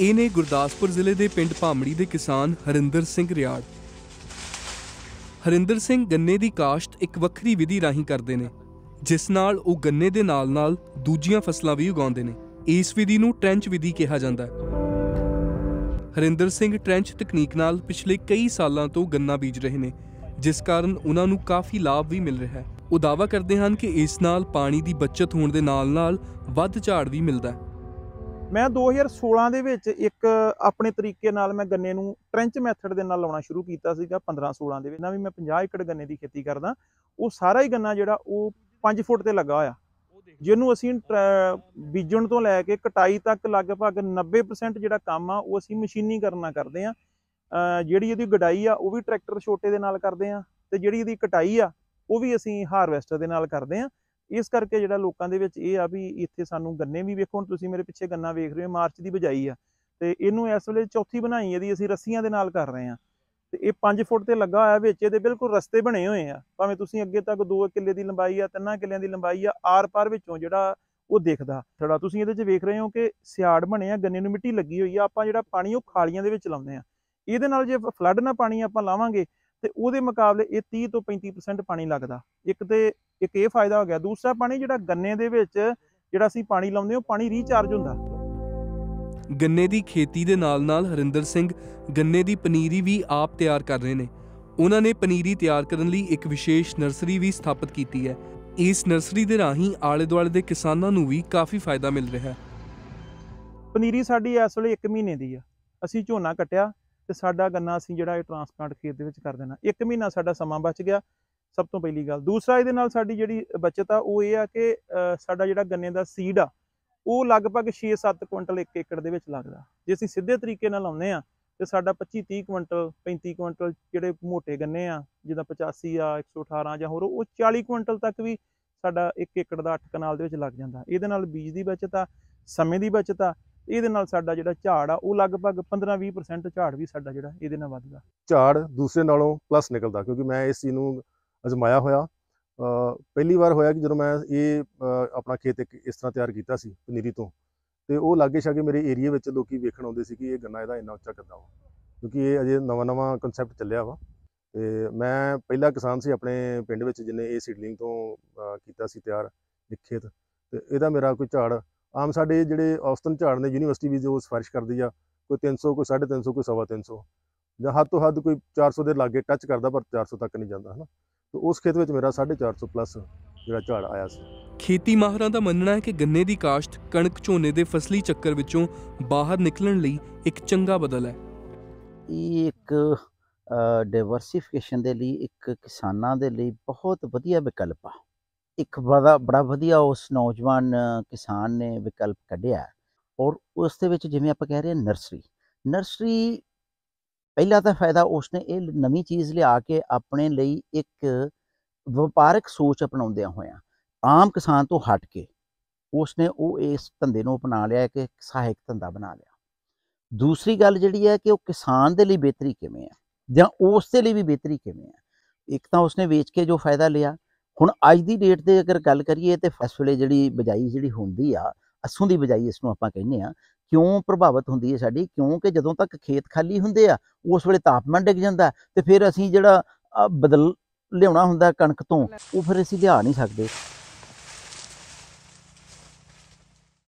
ਇਹ ਨੇ ਗੁਰਦਾਸਪੁਰ ਜ਼ਿਲ੍ਹੇ ਦੇ ਪਿੰਡ ਭਾਮੜੀ ਦੇ ਕਿਸਾਨ ਹਰਿੰਦਰ ਸਿੰਘ ਰਿਆੜ ਹਰਿੰਦਰ ਸਿੰਘ ਗੰਨੇ ਦੀ ਕਾਸ਼ਤ ਇੱਕ ਵੱਖਰੀ ਵਿਧੀ ਰਾਹੀਂ ਕਰਦੇ ਨੇ ਜਿਸ ਨਾਲ ਉਹ ਗੰਨੇ ਦੇ ਨਾਲ-ਨਾਲ ਦੂਜੀਆਂ ਫਸਲਾਂ ਵੀ ਉਗਾਉਂਦੇ ਨੇ ਇਸ ਵਿਧੀ ਨੂੰ ਟ੍ਰੈਂਚ ਵਿਧੀ ਕਿਹਾ ਜਾਂਦਾ ਹੈ ਹਰਿੰਦਰ ਸਿੰਘ ਟ੍ਰੈਂਚ ਤਕਨੀਕ ਨਾਲ ਪਿਛਲੇ ਕਈ ਸਾਲਾਂ ਤੋਂ ਗੰਨਾ ਬੀਜ ਰਹੇ ਨੇ ਜਿਸ ਕਾਰਨ ਉਹਨਾਂ ਨੂੰ ਕਾਫੀ ਲਾਭ ਵੀ ਮਿਲ ਰਿਹਾ ਹੈ ਉਹ ਦਾਵਾ ਕਰਦੇ ਹਨ ਕਿ ਇਸ ਨਾਲ ਪਾਣੀ ਦੀ ਬਚਤ ਹੋਣ ਦੇ ਨਾਲ-ਨਾਲ ਵੱਧ ਝਾੜ ਵੀ ਮਿਲਦਾ ਹੈ ਮੈਂ 2016 ਦੇ ਵਿੱਚ ਇੱਕ ਆਪਣੇ ਤਰੀਕੇ ਨਾਲ ਮੈਂ ਗੰਨੇ ਨੂੰ ਟ੍ਰੈਂਚ ਮੈਥਡ ਦੇ ਨਾਲ ਲਾਉਣਾ ਸ਼ੁਰੂ ਕੀਤਾ ਸੀਗਾ 15-16 ਦੇ ਵਿੱਚ ਨਾ ਵੀ ਮੈਂ 50 ਏਕੜ ਗੰਨੇ ਦੀ ਖੇਤੀ ਕਰਦਾ ਉਹ ਸਾਰਾ ਹੀ ਗੰਨਾ ਜਿਹੜਾ ਉਹ 5 ਫੁੱਟ ਤੇ ਲੱਗਾ ਹੋਇਆ ਜਿਹਨੂੰ ਅਸੀਂ ਬੀਜਣ ਤੋਂ ਲੈ ਕੇ ਕਟਾਈ ਤੱਕ ਲਗਭਗ 90% ਜਿਹੜਾ ਕੰਮ ਆ ਉਹ ਅਸੀਂ ਮਸ਼ੀਨੀਕਰਨ ਕਰਨਾ ਕਰਦੇ ਆ ਜਿਹੜੀ ਇਹਦੀ ਗਡਾਈ ਆ ਉਹ ਵੀ ਟਰੈਕਟਰ ਛੋਟੇ ਦੇ ਨਾਲ ਕਰਦੇ ਆ ਤੇ ਜਿਹੜੀ ਇਹਦੀ ਕਟਾਈ ਆ ਉਹ ਵੀ ਅਸੀਂ ਹਾਰਵੈਸਟਰ ਦੇ ਨਾਲ ਕਰਦੇ ਆ ਇਸ ਕਰਕੇ ਜਿਹੜਾ ਲੋਕਾਂ ਦੇ ਵਿੱਚ ਇਹ ਆ ਵੀ ਇੱਥੇ ਸਾਨੂੰ ਗੰਨੇ ਵੀ ਵੇਖੋ ਤੁਸੀਂ ਮੇਰੇ ਪਿੱਛੇ ਗੰਨਾ ਵੇਖ ਰਹੇ ਹੋ ਮਾਰਚ ਦੀ ਬਜਾਈ ਆ ਤੇ ਇਹਨੂੰ ਇਸ ਵੇਲੇ ਚੌਥੀ ਬਣਾਈ ਇਹਦੀ ਅਸੀਂ ਰੱਸੀਆਂ ਦੇ ਨਾਲ ਕਰ ਰਹੇ ਆ ਤੇ ਇਹ 5 ਫੁੱਟ ਤੇ ਲੱਗਾ ਹੋਇਆ ਵਿੱਚ ਇਹਦੇ ਬਿਲਕੁਲ ਰਸਤੇ ਬਣੇ ਹੋਏ ਆ ਭਾਵੇਂ ਤੁਸੀਂ ਅੱਗੇ ਤੱਕ 2 ਕਿੱਲੇ ਦੀ ਲੰਬਾਈ ਆ 3 ਕਿੱਲਿਆਂ ਦੀ ਲੰਬਾਈ ਆ ਆਰ-ਪਾਰ ਵਿੱਚੋਂ ਜਿਹੜਾ ਉਹ ਦੇਖਦਾ ਥੜਾ ਤੁਸੀਂ ਇਹਦੇ 'ਚ ਵੇਖ ਰਹੇ ਹੋ ਕਿ ਸਿਆੜ ਬਣੇ ਆ ਗੰਨੇ ਨੂੰ ਮਿੱਟੀ ਲੱਗੀ ਹੋਈ ਆ ਆਪਾਂ ਜਿਹੜਾ ਪਾਣੀ ਉਹ ਖਾਲੀਆਂ ਦੇ ਵਿੱਚ ਲਾਉਂਦੇ ਆ ਇਹਦੇ ਨਾਲ ਜੇ ਫਲੱਡ ਨਾਲ ਪਾਣੀ ਆਪਾਂ ਲਾਵਾਂਗੇ ਤੇ ਉਹਦੇ ਮੁਕਾਬਲੇ ਇਹ 30 ਤੋਂ 35% ਪਾਣੀ ਲੱਗਦਾ ਇੱਕ ਤੇ ਇੱਕ ਇਹ ਫਾਇਦਾ ਹੋ ਗਿਆ ਦੂਸਰਾ ਪਾਣੀ ਜਿਹੜਾ ਗੰਨੇ ਦੇ ਵਿੱਚ ਜਿਹੜਾ ਅਸੀਂ ਪਾਣੀ ਲਾਉਂਦੇ ਹਾਂ ਪਾਣੀ ਰੀਚਾਰਜ ਹੁੰਦਾ ਗੰਨੇ ਦੀ ਖੇਤੀ ਦੇ ਨਾਲ-ਨਾਲ ਹਰਿੰਦਰ ਸਿੰਘ ਗੰਨੇ ਦੀ ਪਨੀਰੀ ਵੀ ਆਪ ਤਿਆਰ ਕਰ ਰਹੇ ਨੇ ਉਹਨਾਂ ਨੇ ਪਨੀਰੀ ਤਿਆਰ ਕਰਨ ਲਈ ਇੱਕ ਵਿਸ਼ੇਸ਼ ਨਰਸਰੀ ਵੀ ਸਥਾਪਿਤ ਕੀਤੀ ਹੈ ਇਸ ਨਰਸਰੀ ਦੇ ਰਾਹੀਂ ਆਲੇ-ਦੁਆਲੇ ਦੇ ਕਿਸਾਨਾਂ ਨੂੰ ਵੀ ਕਾਫੀ ਫਾਇਦਾ ਮਿਲ ਰਿਹਾ ਹੈ ਪਨੀਰੀ ਸਾਡੀ ਇਸ ਵੇਲੇ 1 ਮਹੀਨੇ ਦੀ ਆ ਅਸੀਂ ਝੋਨਾ ਕੱਟਿਆ ਤੇ ਸਾਡਾ ਗੰਨਾ ਅਸੀਂ ਜਿਹੜਾ ਇਹ ਟ੍ਰਾਂਸਪਲਾਂਟ ਖੇਤ ਦੇ ਵਿੱਚ ਕਰ ਦੇਣਾ ਇੱਕ ਮਹੀਨਾ ਸਾਡਾ ਸਮਾਂ ਬਚ ਗਿਆ ਸਭ ਤੋਂ ਪਹਿਲੀ ਗੱਲ ਦੂਸਰਾ ਇਹਦੇ ਨਾਲ ਸਾਡੀ ਜਿਹੜੀ ਬਚਤ ਆ ਉਹ ਇਹ ਆ ਕਿ ਸਾਡਾ ਜਿਹੜਾ ਗੰਨੇ ਦਾ ਸੀਡ ਆ ਉਹ ਲਗਭਗ 6-7 ਕੁਇੰਟਲ 1 ਏਕੜ ਦੇ ਵਿੱਚ ਲੱਗਦਾ ਜੇ ਅਸੀਂ ਸਿੱਧੇ ਤਰੀਕੇ ਨਾਲ ਲਾਉਂਦੇ ਆ ਤੇ ਸਾਡਾ 25-30 ਕੁਇੰਟਲ 35 ਕੁਇੰਟਲ ਜਿਹੜੇ ਮੋٹے ਗੰਨੇ ਆ ਜਿਦਾ 85 ਆ 118 ਜਾਂ ਹੋਰ ਉਹ 40 ਕੁਇੰਟਲ ਤੱਕ ਵੀ ਸਾਡਾ 1 ਏਕੜ ਦਾ 8 ਕਨਾਲ ਦੇ ਵਿੱਚ ਲੱਗ ਜਾਂਦਾ ਇਹਦੇ ਨਾਲ ਬੀਜ ਦੀ ਬਚਤ ਆ ਸਮੇਂ ਦੀ ਬਚਤ ਆ ਇਹਦੇ ਨਾਲ ਸਾਡਾ ਜਿਹੜਾ ਝਾੜ ਆ ਉਹ ਲਗਭਗ 15-20% ਝਾੜ ਵੀ ਸਾਡਾ ਜਿਹੜਾ ਇਹਦੇ ਨਾਲ ਵੱਧਦਾ ਝਾੜ ਦੂਸਰੇ ਨਾਲੋਂ ਪਲੱਸ ਨਿਕਲਦਾ ਕਿਉਂਕਿ ਮੈਂ ਇਸ ਚੀਜ਼ ਨੂੰ ਅਜ਼ਮਾਇਆ ਹੋਇਆ ਪਹਿਲੀ ਵਾਰ ਹੋਇਆ ਕਿ ਜਦੋਂ ਮੈਂ ਇਹ ਆਪਣਾ ਖੇਤ ਇਸ ਤਰ੍ਹਾਂ ਤਿਆਰ ਕੀਤਾ ਸੀ ਪਨੀਰੀ ਤੋਂ ਤੇ ਉਹ ਲੱਗੇ ਛਾਗੇ ਮੇਰੇ ਏਰੀਆ ਵਿੱਚ ਲੋਕੀ ਵੇਖਣ ਆਉਂਦੇ ਸੀ ਕਿ ਇਹ ਗੰਨਾ ਇਹਦਾ ਇੰਨਾ ਉੱਚਾ ਕਿੱਦਾਂ ਵਾ ਕਿਉਂਕਿ ਇਹ ਅਜੇ ਨਵਾਂ-ਨਵਾਂ ਕਨਸੈਪਟ ਚੱਲਿਆ ਵਾ ਤੇ ਮੈਂ ਪਹਿਲਾ ਕਿਸਾਨ ਸੀ ਆਪਣੇ ਪਿੰਡ ਵਿੱਚ ਜਿਨੇ ਇਹ ਸੀਡਲਿੰਗ ਤੋਂ ਕੀਤਾ ਸੀ ਤਿਆਰ ਇੱਕ ਖੇਤ ਤੇ ਇਹਦਾ ਮੇਰਾ ਕੋਈ ਝਾੜ ਆਮ ਸਾਡੇ ਜਿਹੜੇ ਔਸਤਨ ਝਾੜ ਨੇ ਯੂਨੀਵਰਸਿਟੀ ਵੀ ਜੋ ਸਫਾਰਿਸ਼ ਕਰਦੀ ਆ ਕੋਈ 300 ਕੋਈ 350 ਕੋਈ 350 ਜਾਂ ਹੱਦ ਤੋਂ ਹੱਦ ਕੋਈ 400 ਦੇ ਲਾਗੇ ਟੱਚ ਕਰਦਾ ਪਰ 400 ਤੱਕ ਨਹੀਂ ਜਾਂਦਾ ਹਨਾ ਤੇ ਉਸ ਖੇਤ ਵਿੱਚ ਮੇਰਾ 450 ਪਲੱਸ ਜਿਹੜਾ ਝਾੜ ਆਇਆ ਸੀ ਖੇਤੀ ਮਾਹਰਾਂ ਦਾ ਮੰਨਣਾ ਹੈ ਕਿ ਗੰਨੇ ਦੀ ਕਾਸ਼ਤ ਕਣਕ ਝੋਨੇ ਦੇ ਫਸਲੀ ਚੱਕਰ ਵਿੱਚੋਂ ਬਾਹਰ ਨਿਕਲਣ ਲਈ ਇੱਕ ਚੰਗਾ ਬਦਲ ਹੈ ਇਹ ਇੱਕ ਡਾਈਵਰਸਿਫਿਕੇਸ਼ਨ ਦੇ ਲਈ ਇੱਕ ਕਿਸਾਨਾਂ ਦੇ ਲਈ ਬਹੁਤ ਵਧੀਆ ਵਿਕਲਪ ਆ ਇੱਕ ਬੜਾ ਬੜਾ ਵਧੀਆ ਉਸ ਨੌਜਵਾਨ ਕਿਸਾਨ ਨੇ ਵਿਕਲਪ ਕੱਢਿਆ ਔਰ ਉਸ ਦੇ ਵਿੱਚ ਜਿਵੇਂ ਆਪਾਂ ਕਹਿ ਰਹੇ ਹਾਂ ਨਰਸਰੀ ਨਰਸਰੀ ਪਹਿਲਾ ਤਾਂ ਫਾਇਦਾ ਉਸ ਨੇ ਇਹ ਨਵੀਂ ਚੀਜ਼ ਲਿਆ ਕੇ ਆਪਣੇ ਲਈ ਇੱਕ ਵਪਾਰਕ ਸੋਚ ਅਪਣਾਉਂਦਿਆਂ ਹੋਇਆ ਆਮ ਕਿਸਾਨ ਤੋਂ ਹਟ ਕੇ ਉਸ ਨੇ ਉਹ ਇਸ ਧੰਦੇ ਨੂੰ ਅਪਣਾ ਲਿਆ ਕਿ ਸਹਾਇਕ ਧੰਦਾ ਬਣਾ ਲਿਆ ਦੂਸਰੀ ਗੱਲ ਜਿਹੜੀ ਹੈ ਕਿ ਉਹ ਕਿਸਾਨ ਦੇ ਲਈ ਬਿਹਤਰੀ ਕਿਵੇਂ ਆ ਜਾਂ ਉਸ ਦੇ ਲਈ ਵੀ ਬਿਹਤਰੀ ਕਿਵੇਂ ਆ ਇੱਕ ਤਾਂ ਉਸ ਨੇ ਵੇਚ ਕੇ ਜੋ ਫਾਇਦਾ ਲਿਆ ਹੁਣ ਅੱਜ ਦੀ ਡੇਟ ਤੇ ਅਗਰ ਗੱਲ ਕਰੀਏ ਤੇ ਫਸਲੇ ਜਿਹੜੀ ਬਜਾਈ ਜਿਹੜੀ ਹੁੰਦੀ ਆ ਅਸੋਂ ਦੀ ਬਜਾਈ ਇਸ ਨੂੰ ਆਪਾਂ ਕਹਿੰਦੇ ਆ ਕਿਉਂ ਪ੍ਰਭਾਵਿਤ ਹੁੰਦੀ ਹੈ ਸਾਡੀ ਕਿਉਂਕਿ ਜਦੋਂ ਤੱਕ ਖੇਤ ਖਾਲੀ ਹੁੰਦੇ ਆ ਉਸ ਵੇਲੇ ਤਾਪਮਾਨ ਡਿੱਗ ਜਾਂਦਾ ਤੇ ਫਿਰ ਅਸੀਂ ਜਿਹੜਾ ਬਦਲ ਲਿਆਉਣਾ ਹੁੰਦਾ ਕਣਕ ਤੋਂ ਉਹ ਫਿਰ ਅਸੀਂ ਲਿਆ ਨਹੀਂ ਸਕਦੇ